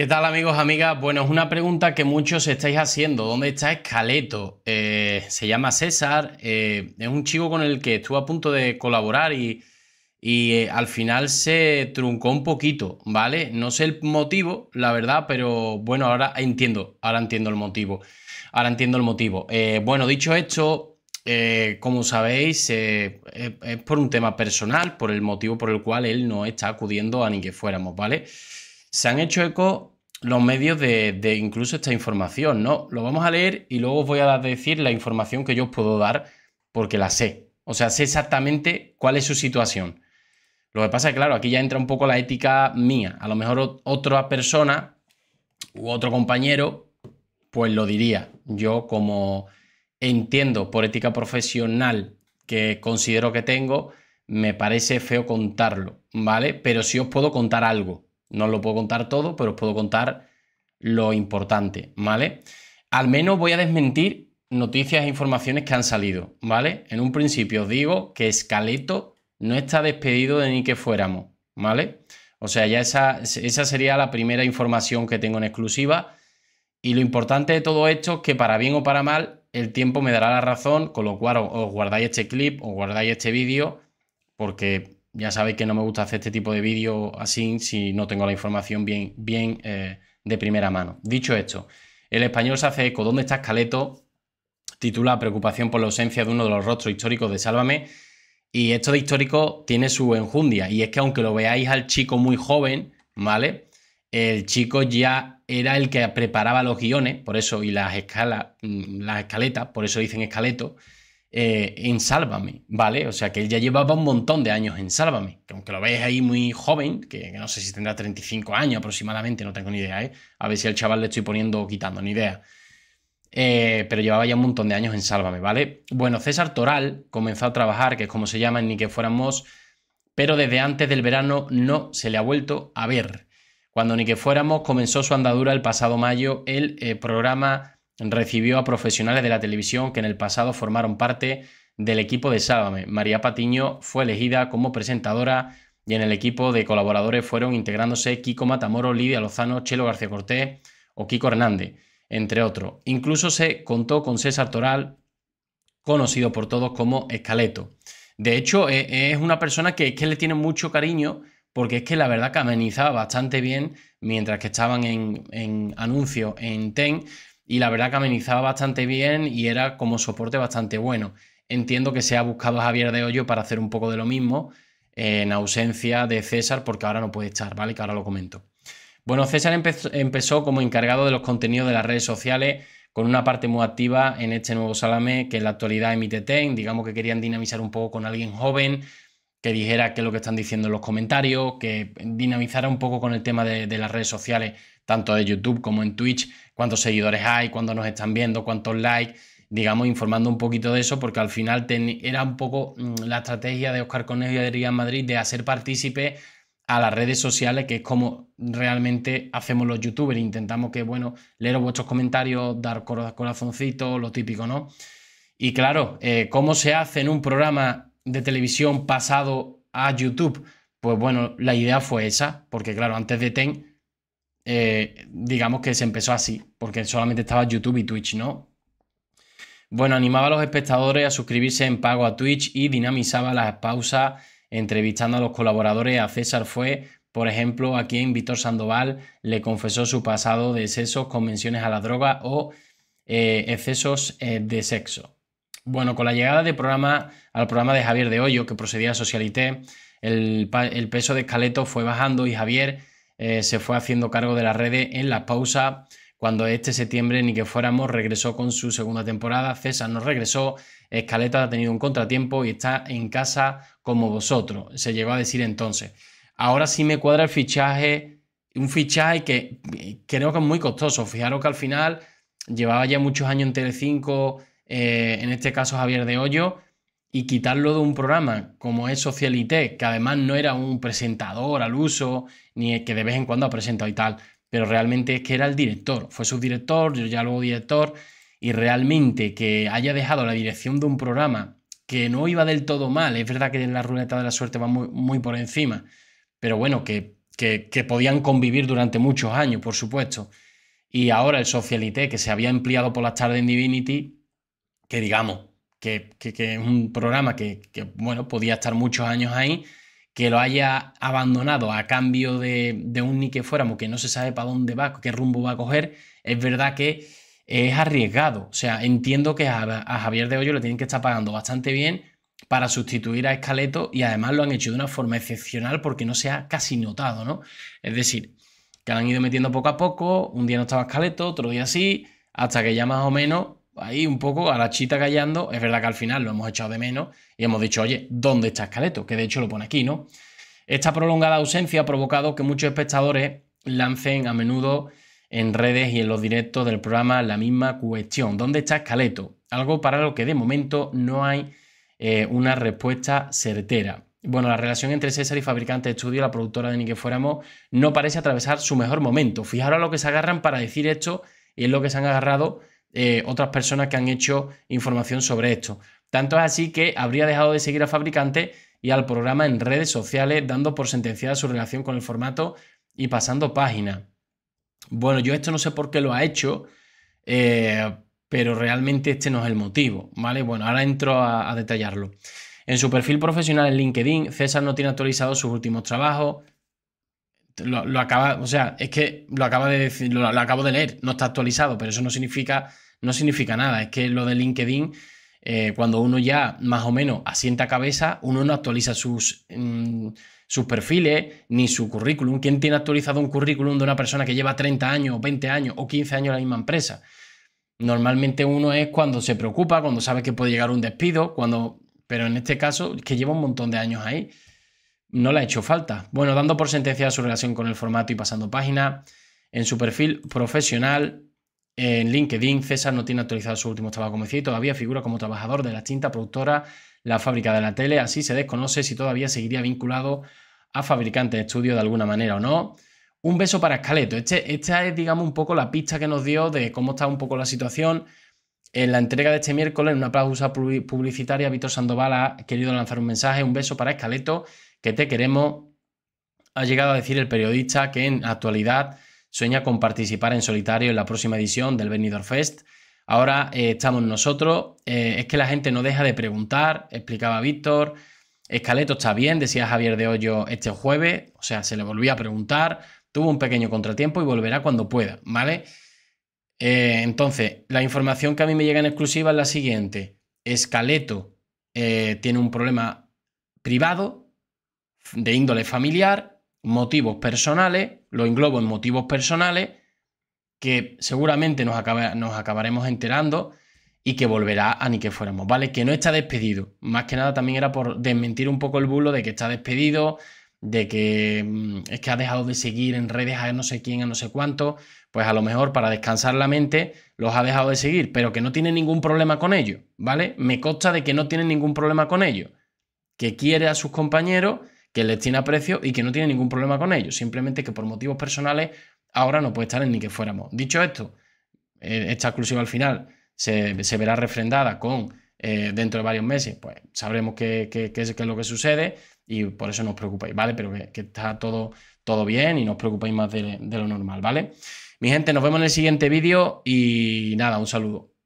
¿Qué tal amigos, amigas? Bueno, es una pregunta que muchos estáis haciendo. ¿Dónde está Escaleto? Eh, se llama César, eh, es un chico con el que estuve a punto de colaborar y, y eh, al final se truncó un poquito, ¿vale? No sé el motivo, la verdad, pero bueno, ahora entiendo, ahora entiendo el motivo. Ahora entiendo el motivo. bueno, dicho esto, como sabéis, es por un tema personal, por el motivo por el cual él no está acudiendo a ni que fuéramos, ¿vale? Se han hecho eco los medios de, incluso esta información, ¿no? Lo vamos a leer y luego os voy a decir la información que yo os puedo dar porque la sé. O sea, sé exactamente cuál es su situación. Lo que pasa es que, claro, aquí ya entra un poco la ética mía. A lo mejor otra persona u otro compañero, pues lo diría. Yo como entiendo por ética profesional que considero que tengo, me parece feo contarlo, ¿vale? Pero si os puedo contar algo, no os lo puedo contar todo, pero os puedo contar lo importante, ¿vale? Al menos voy a desmentir noticias e informaciones que han salido, ¿vale? En un principio os digo que Escaleto no está despedido de ni que fuéramos, ¿vale? O sea, ya esa, esa sería la primera información que tengo en exclusiva. Y lo importante de todo esto es que para bien o para mal, el tiempo me dará la razón, con lo cual os guardáis este clip, o guardáis este vídeo, porque ya sabéis que no me gusta hacer este tipo de vídeo así si no tengo la información bien, bien eh, de primera mano. Dicho esto, el español se hace eco. ¿Dónde está Escaleto? Titula Preocupación por la ausencia de uno de los rostros históricos de Sálvame. Y esto de histórico tiene su enjundia. Y es que aunque lo veáis al chico muy joven, ¿vale? El chico ya era el que preparaba los guiones, por eso, y las escalas, mm, las escaletas, por eso dicen escaleto. Eh, en Sálvame, ¿vale? O sea que él ya llevaba un montón de años en Sálvame, que aunque lo veis ahí muy joven, que, no sé si tendrá 35 años aproximadamente, no tengo ni idea, ¿eh? A ver si al chaval le estoy poniendo o quitando, ni idea. Eh, pero llevaba ya un montón de años en Sálvame, ¿vale? Bueno, César Toral comenzó a trabajar, que es como se llama, ni que fuéramos, pero desde antes del verano no se le ha vuelto a ver. Cuando ni que fuéramos comenzó su andadura el pasado mayo el eh, programa recibió a profesionales de la televisión que en el pasado formaron parte del equipo de Sálvame. María Patiño fue elegida como presentadora y en el equipo de colaboradores fueron integrándose Kiko Matamoro, Lidia Lozano, Chelo García Cortés o Kiko Hernández, entre otros. Incluso se contó con César Toral, conocido por todos como Escaleto. De hecho, e, es una persona que, que le tiene mucho cariño porque es que la verdad que amenizaba bastante bien mientras que estaban en, en anuncios en TEN, y la verdad que amenizaba bastante bien y era como soporte bastante bueno. Entiendo que se ha buscado a Javier de Hoyo para hacer un poco de lo mismo eh, en ausencia de César porque ahora no puede estar, ¿vale? Que ahora lo comento. Bueno, César empezó como encargado de los contenidos de las redes sociales con una parte muy activa en este nuevo Salame que en la actualidad emite Ten. Digamos que querían dinamizar un poco con alguien joven que dijera qué es lo que están diciendo en los comentarios, que dinamizara un poco con el tema de las redes sociales tanto de YouTube como en Twitch, cuántos seguidores hay, cuántos nos están viendo, cuántos likes, digamos, informando un poquito de eso, porque al final era un poco mm, la estrategia de Oscar Conejo y de Madrid de hacer partícipe a las redes sociales, que es como realmente hacemos los youtubers. Intentamos que, bueno, leer vuestros comentarios, dar corazoncitos, lo típico, ¿no? Y claro, eh, ¿cómo se hace en un programa de televisión pasado a YouTube? Pues bueno, la idea fue esa, porque claro, antes de TEN eh, digamos que se empezó así, porque solamente estaba YouTube y Twitch, ¿no? Bueno, animaba a los espectadores a suscribirse en pago a Twitch y dinamizaba las pausas entrevistando a los colaboradores. A César fue, por ejemplo, a quien Víctor Sandoval le confesó su pasado de excesos, convenciones a la droga o eh, excesos eh, de sexo. Bueno, con la llegada de programa, al programa de Javier de Hoyo, que procedía a Socialité, el, el peso de Escaleto fue bajando y Javier eh, se fue haciendo cargo de las redes en las pausas. Cuando este septiembre ni que fuéramos regresó con su segunda temporada, César no regresó, Escaleta ha tenido un contratiempo y está en casa como vosotros, se llegó a decir entonces. Ahora sí me cuadra el fichaje, un fichaje que creo que es muy costoso. Fijaros que al final llevaba ya muchos años en Telecinco, eh, en este caso Javier de Hoyo, y quitarlo de un programa como es Socialité, que además no era un presentador al uso, ni que de vez en cuando ha presentado y tal, pero realmente es que era el director, fue subdirector, yo ya luego director, y realmente que haya dejado la dirección de un programa que no iba del todo mal, es verdad que en la ruleta de la suerte va muy, muy por encima, pero bueno, que, que, podían convivir durante muchos años, por supuesto. Y ahora el Socialité, que se había empleado por las tardes en Divinity, que digamos, que, es un programa que, bueno, podía estar muchos años ahí, que lo haya abandonado a cambio de, un ni que fuéramos, que no se sabe para dónde va, qué rumbo va a coger, es verdad que es arriesgado. O sea, entiendo que a, Javier de Hoyo le tienen que estar pagando bastante bien para sustituir a Escaleto y además lo han hecho de una forma excepcional porque no se ha casi notado, ¿no? Es decir, que han ido metiendo poco a poco, un día no estaba Escaleto, otro día sí, hasta que ya más o menos ahí un poco a la chita callando. Es verdad que al final lo hemos echado de menos y hemos dicho, oye, ¿dónde está Escaleto? Que de hecho lo pone aquí, ¿no? Esta prolongada ausencia ha provocado que muchos espectadores lancen a menudo en redes y en los directos del programa la misma cuestión. ¿Dónde está Escaleto? Algo para lo que de momento no hay eh, una respuesta certera. Bueno, la relación entre César y Fabricante de Estudio, la productora de Ni que Fuéramos, no parece atravesar su mejor momento. Fijaros a lo que se agarran para decir esto y es lo que se han agarrado eh, otras personas que han hecho información sobre esto. Tanto es así que habría dejado de seguir al fabricante y al programa en redes sociales, dando por sentenciada su relación con el formato y pasando página. Bueno, yo esto no sé por qué lo ha hecho, eh, pero realmente este no es el motivo, ¿vale? Bueno, ahora entro a, detallarlo. En su perfil profesional en LinkedIn, César no tiene actualizado sus últimos trabajos, lo, acaba, o sea, es que lo acaba de decir, lo, acabo de leer, no está actualizado, pero eso no significa, no significa nada. Es que lo de LinkedIn, eh, cuando uno ya más o menos asienta cabeza, uno no actualiza sus, mm, sus perfiles ni su currículum. ¿Quién tiene actualizado un currículum de una persona que lleva 30 años, 20 años o 15 años en la misma empresa? Normalmente uno es cuando se preocupa, cuando sabe que puede llegar un despido, cuando. Pero en este caso, es que lleva un montón de años ahí no le ha hecho falta. Bueno, dando por sentencia su relación con el formato y pasando página, en su perfil profesional, en LinkedIn, César no tiene actualizado su último trabajo como decía y todavía figura como trabajador de la tinta productora La Fábrica de la Tele, así se desconoce si todavía seguiría vinculado a fabricante de estudio de alguna manera o no. Un beso para Escaleto. Este, esta es, digamos, un poco la pista que nos dio de cómo está un poco la situación. En la entrega de este miércoles, en una pausa publicitaria, Víctor Sandoval ha querido lanzar un mensaje, un beso para Escaleto, que te queremos, ha llegado a decir el periodista que en actualidad sueña con participar en solitario en la próxima edición del Benidorm Fest. Ahora eh, estamos nosotros, eh, es que la gente no deja de preguntar, explicaba Víctor. Escaleto está bien, decía Javier de Hoyo este jueves, o sea, se le volvía a preguntar, tuvo un pequeño contratiempo y volverá cuando pueda, ¿vale? Eh, entonces, la información que a mí me llega en exclusiva es la siguiente. Escaleto tiene un problema privado de índole familiar, motivos personales, lo englobo en motivos personales, que seguramente nos, acabaremos enterando y que volverá a ni que fuéramos, ¿vale? Que no está despedido. Más que nada también era por desmentir un poco el bulo de que está despedido, de que mm, es que ha dejado de seguir en redes a no sé quién, a no sé cuánto, pues a lo mejor para descansar la mente los ha dejado de seguir, pero que no tiene ningún problema con ello, ¿vale? Me consta de que no tiene ningún problema con ello, que quiere a sus compañeros que les tiene precio y que no tiene ningún problema con ellos, simplemente que por motivos personales ahora no puede estar en ni que fuéramos. Dicho esto, eh, esta exclusiva al final se, verá refrendada con eh, dentro de varios meses, pues sabremos qué, es, lo que sucede y por eso no os preocupéis, ¿vale? Pero que, está todo, todo bien y no os preocupéis más de lo normal, ¿vale? Mi gente, nos vemos en el siguiente vídeo y nada, un saludo.